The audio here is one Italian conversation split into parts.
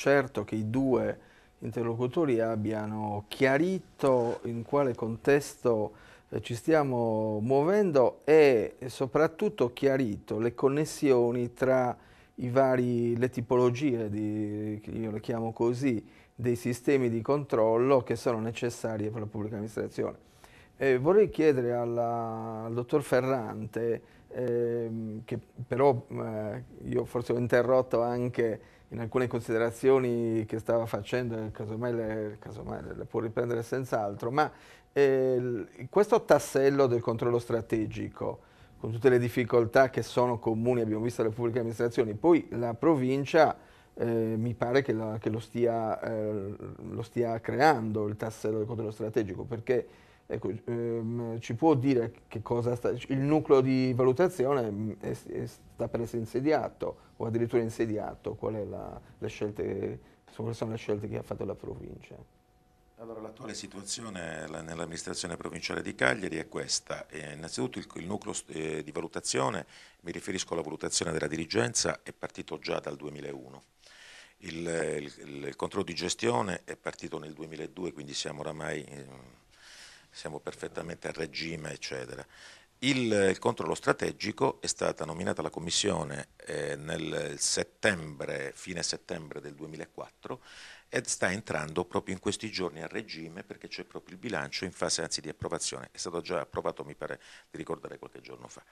certo che i due interlocutori abbiano chiarito in quale contesto eh, ci stiamo muovendo e soprattutto chiarito le connessioni tra vari, le tipologie, di, io le chiamo così, dei sistemi di controllo che sono necessari per la pubblica amministrazione. Eh, vorrei chiedere alla, al dottor Ferrante, eh, che però eh, io forse ho interrotto anche in alcune considerazioni che stava facendo, eh, casomai le, casomai le può riprendere senz'altro, ma eh, questo tassello del controllo strategico, con tutte le difficoltà che sono comuni, abbiamo visto alle pubbliche amministrazioni, poi la provincia eh, mi pare che, la, che lo, stia, eh, lo, stia, creando il tassello del controllo strategico, perché Ecco, ehm, ci può dire che cosa sta, il nucleo di valutazione mm, è, è, sta per essere insediato o addirittura insediato, quali sono le scelte che ha fatto la provincia? Allora, l'attuale situazione nell'amministrazione provinciale di Cagliari è questa. Eh, innanzitutto il, il nucleo eh, di valutazione, mi riferisco alla valutazione della dirigenza, è partito già dal 2001. Il, il, il controllo di gestione è partito nel 2002, quindi siamo oramai... Eh, siamo perfettamente a regime, eccetera. Il, il, controllo strategico è stata nominata la Commissione eh, nel settembre, fine settembre del 2004 ed sta entrando proprio in questi giorni a regime perché c'è proprio il bilancio in fase anzi di approvazione, è stato già approvato mi pare di ricordare qualche giorno fa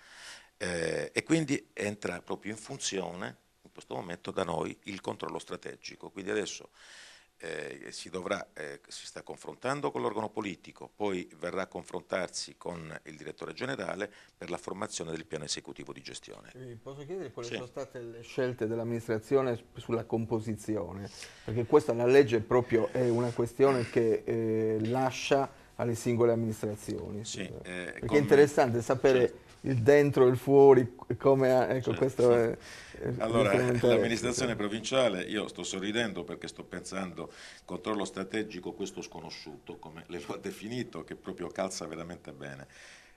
eh, e quindi entra proprio in funzione in questo momento da noi il controllo strategico, quindi adesso eh, si, dovrà, eh, si, sta confrontando con l'organo politico, poi verrà a confrontarsi con il direttore generale per la formazione del piano esecutivo di gestione. Vi eh, posso chiedere quali sì. sono state le scelte dell'amministrazione sulla composizione? Perché questa la legge proprio è una questione che eh, lascia alle singole amministrazioni. Sì, eh, perché è interessante sapere... Certo il dentro e il fuori, come... Ecco, certo. questo è... Allora, l'amministrazione provinciale, io sto sorridendo perché sto pensando controllo strategico questo sconosciuto, come le ho definito, che proprio calza veramente bene,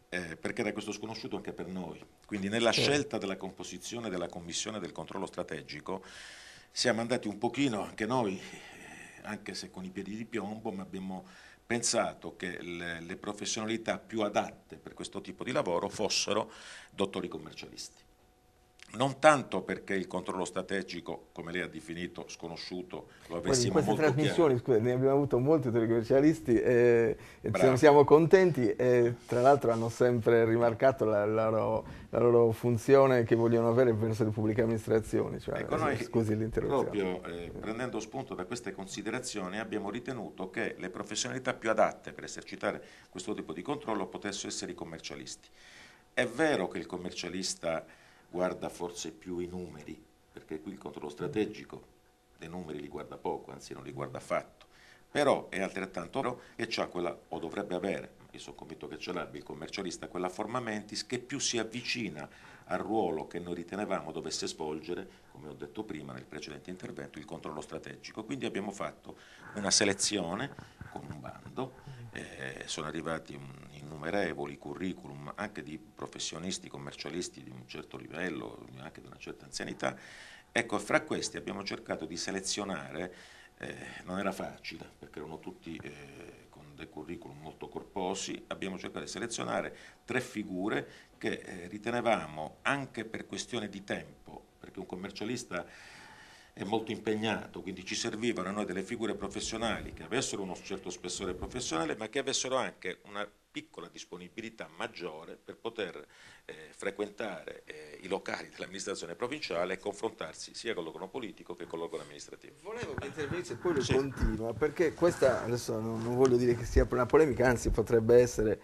eh, perché era questo sconosciuto anche per noi. Quindi nella sì. scelta della composizione della commissione del controllo strategico siamo andati un pochino anche noi, eh, anche se con i piedi di piombo, ma abbiamo pensato che le, le professionalità più adatte per questo tipo di lavoro fossero dottori commercialisti non tanto perché il controllo strategico, come lei ha definito, sconosciuto, lo avessimo In queste trasmissioni, scusa, ne abbiamo avuto molti telecommercialisti eh, e, e siamo contenti e tra l'altro hanno sempre rimarcato la, la, loro, la, loro, funzione che vogliono avere verso le pubbliche amministrazioni. Cioè, ecco, noi, eh, scusi l'interruzione. Proprio eh, prendendo spunto da queste considerazioni abbiamo ritenuto che le professionalità più adatte per esercitare questo tipo di controllo potessero essere i commercialisti. È vero che il commercialista guarda forse più i numeri, perché qui il controllo strategico dei numeri li guarda poco, anzi non li guarda affatto, però è altrettanto vero che ha quella, o dovrebbe avere, io sono convinto che ce l'abbia il commercialista, quella forma mentis che più si avvicina al ruolo che noi ritenevamo dovesse svolgere, come ho detto prima nel precedente intervento, il controllo strategico. Quindi abbiamo fatto una selezione con un bando eh, sono arrivati innumerevoli curriculum anche di professionisti, commercialisti di un certo livello, anche di una certa anzianità. Ecco, fra questi abbiamo cercato di selezionare, eh, non era facile perché erano tutti eh, con dei curriculum molto corposi, abbiamo cercato di selezionare tre figure che eh, ritenevamo anche per questione di tempo, perché un commercialista è molto impegnato, quindi ci servivano a noi delle figure professionali che avessero uno certo spessore professionale, ma che avessero anche una piccola disponibilità maggiore per poter eh, frequentare eh, i locali dell'amministrazione provinciale e confrontarsi sia con l'organo politico che con l'organo amministrativo. Volevo che intervenisse poi lo sì. continua, perché questa, adesso non, non voglio dire che sia una polemica, anzi potrebbe essere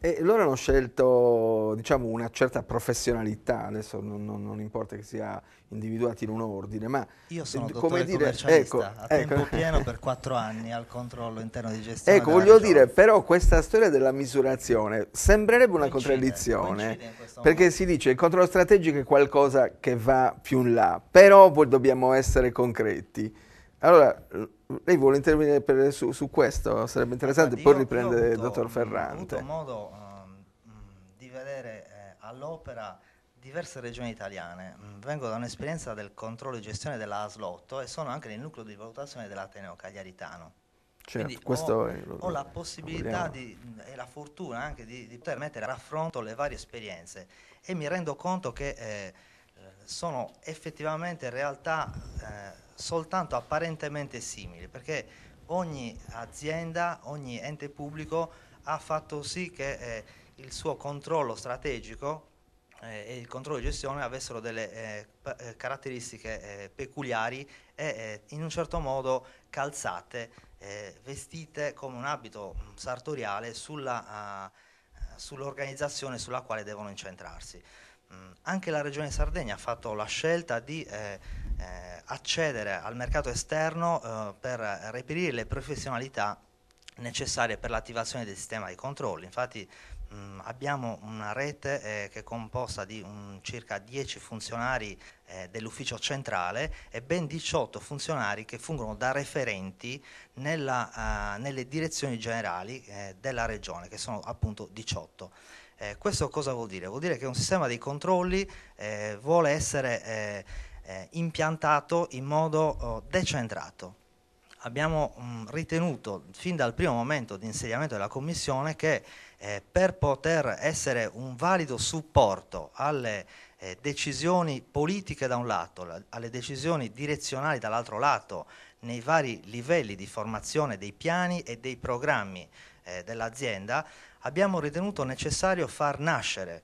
e loro hanno scelto diciamo, una certa professionalità, adesso non, non, non, importa che sia individuati in un ordine, ma... Io sono eh, d- come dire, ecco, a ecco. tempo pieno per quattro anni al controllo interno di gestione. Ecco, voglio regione. dire, però questa storia della misurazione sembrerebbe una coincide, contraddizione, coincide perché si dice che il controllo strategico è qualcosa che va più in là, però poi dobbiamo essere concreti. Allora, lei vuole intervenire per, su, su, questo? Sarebbe interessante, poi riprendere il dottor Ferrante. Ho avuto modo um, di vedere eh, all'opera diverse regioni italiane. Vengo da un'esperienza del controllo e gestione della ASLOTTO e sono anche nel nucleo di valutazione dell'Ateneo Cagliaritano. Certo, ho, è, lo, ho, la possibilità di, e la fortuna anche di, di, poter mettere a raffronto le varie esperienze e mi rendo conto che eh, eh sono effettivamente realtà eh, soltanto apparentemente simili, perché ogni azienda, ogni ente pubblico ha fatto sì che eh, il suo controllo strategico eh, e il controllo di gestione avessero delle eh, p- eh, caratteristiche eh, peculiari e eh, in un certo modo calzate, vestite come un abito mm, sartoriale sulla, uh, sull'organizzazione sulla quale devono incentrarsi. Mm. anche la regione Sardegna ha fatto la scelta di eh, eh, accedere al mercato esterno eh, per reperire le professionalità necessarie per l'attivazione del sistema di controlli. Infatti Mm, abbiamo una rete eh, che è composta di um, circa 10 funzionari eh, dell'ufficio centrale e ben 18 funzionari che fungono da referenti nella, uh, nelle direzioni generali eh, della regione, che sono appunto 18. Eh, questo cosa vuol dire? Vuol dire che un sistema dei controlli eh, vuole essere impiantato in modo oh, decentrato abbiamo mh, mm, ritenuto fin dal primo momento di insediamento della Commissione che eh, per poter essere un valido supporto alle eh, decisioni politiche da un lato, la, alle decisioni direzionali dall'altro lato, nei vari livelli di formazione dei piani e dei programmi eh, dell'azienda, abbiamo ritenuto necessario far nascere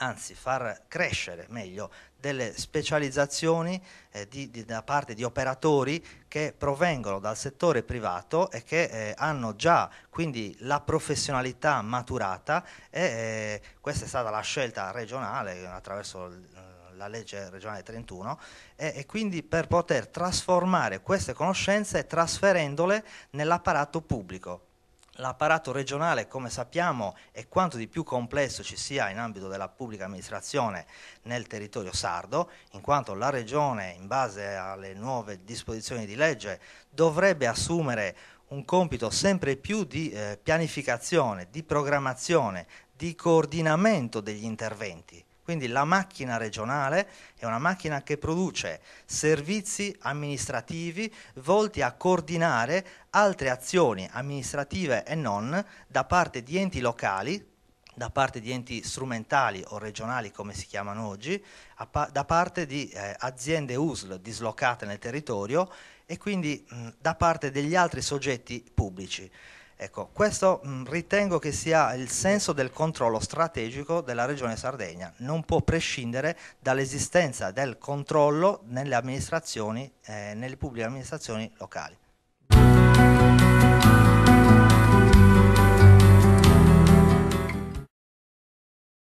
anzi far crescere meglio delle specializzazioni eh, di, di, da parte di operatori che provengono dal settore privato e che eh, hanno già quindi la professionalità maturata e eh, questa è stata la scelta regionale attraverso il eh, la legge regionale 31 e, e, quindi per poter trasformare queste conoscenze trasferendole nell'apparato pubblico l'apparato regionale, come sappiamo, è quanto di più complesso ci sia in ambito della pubblica amministrazione nel territorio sardo, in quanto la regione, in base alle nuove disposizioni di legge, dovrebbe assumere un compito sempre più di eh, pianificazione, di programmazione, di coordinamento degli interventi quindi la macchina regionale è una macchina che produce servizi amministrativi volti a coordinare altre azioni amministrative e non da parte di enti locali, da parte di enti strumentali o regionali come si chiamano oggi, da parte di eh, aziende USL dislocate nel territorio e quindi mh, da parte degli altri soggetti pubblici. Ecco, questo mh, mm, ritengo che sia il senso del controllo strategico della Regione Sardegna, non può prescindere dall'esistenza del controllo nelle amministrazioni, eh, nelle pubbliche amministrazioni locali.